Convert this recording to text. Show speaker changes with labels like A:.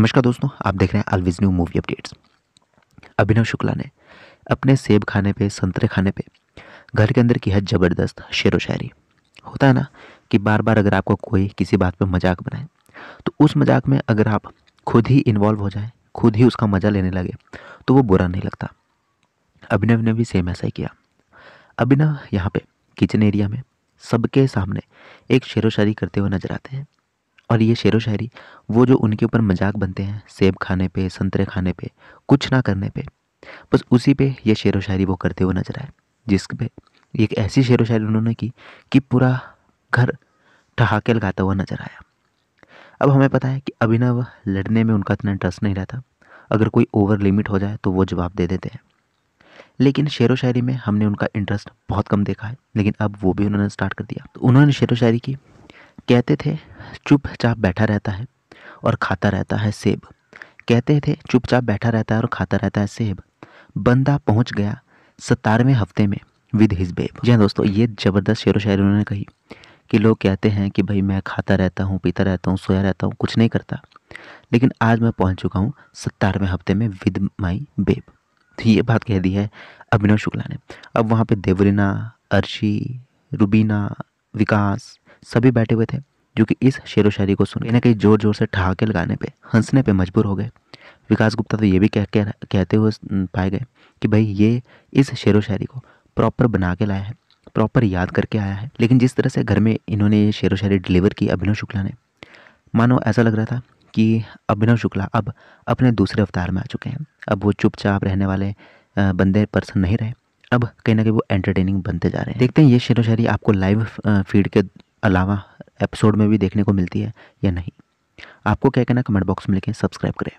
A: नमस्कार दोस्तों आप देख रहे हैं always new movie updates Abhinav Shukla ने अपने सेब खाने पे संतरे खाने पे घर के अंदर की है ज़बरदस्त शेर व शायरी होता है ना कि बार बार अगर आपको कोई किसी बात पे मजाक बनाए तो उस मजाक में अगर आप खुद ही इन्वॉल्व हो जाए खुद ही उसका मज़ा लेने लगे तो वो बुरा नहीं लगता अभिनव ने भी सेम ऐसा ही किया अभिनव यहाँ पे किचन एरिया में सबके सामने एक शेर व शायरी करते हुए नजर आते हैं और ये शेर व शायरी वो जो उनके ऊपर मजाक बनते हैं सेब खाने पे संतरे खाने पे कुछ ना करने पे बस उसी पे ये शेर व शायरी वो करते हुए नजर आए जिस पे एक ऐसी शेर व शायरी उन्होंने की कि पूरा घर ठहाके लगाता हुआ नजर आया अब हमें पता है कि अभिनव लड़ने में उनका इतना इंटरेस्ट नहीं रहता अगर कोई ओवर लिमिट हो जाए तो वो जवाब दे देते हैं लेकिन शेर व शायरी में हमने उनका इंटरेस्ट बहुत कम देखा है लेकिन अब वो भी उन्होंने स्टार्ट कर दिया तो उन्होंने शेर व शायरी की कहते थे चुपचाप बैठा रहता है और खाता रहता है सेब कहते थे चुपचाप बैठा रहता है और खाता रहता है सेब बंदा पहुंच गया सतारवें हफ्ते में विद हिज बेब जी हाँ दोस्तों ये ज़बरदस्त शेर व शायरी उन्होंने कही कि लोग कहते हैं कि भाई मैं खाता रहता हूँ पीता रहता हूँ सोया रहता हूँ कुछ नहीं करता लेकिन आज मैं पहुँच चुका हूँ सतारवें हफ्ते में विद माई बेब तो ये बात कह दी है अभिनव शुक्ला ने अब वहाँ पर देवरीना अर्शी रुबीना विकास सभी बैठे हुए थे जो कि इस शेर व शायरी को सुन इन्हें ना कहीं जोर जोर से ठहाके लगाने पे हंसने पे मजबूर हो गए विकास गुप्ता तो ये भी कह, कह कहते हुए पाए गए कि भाई ये इस शेर व शायरी को प्रॉपर बना के लाया है प्रॉपर याद करके आया है लेकिन जिस तरह से घर में इन्होंने ये शेर व शायरी डिलीवर की अभिनव शुक्ला ने मानो ऐसा लग रहा था कि अभिनव शुक्ला अब अपने दूसरे अवतार में आ चुके हैं अब वो चुपचाप रहने वाले बंदे पर्सन नहीं रहे अब कहीं ना कहीं वो एंटरटेनिंग बनते जा रहे हैं देखते हैं ये शेर व शायरी आपको लाइव फीड के अलावा एपिसोड में भी देखने को मिलती है या नहीं आपको क्या कहना कमेंट बॉक्स में लिखें सब्सक्राइब करें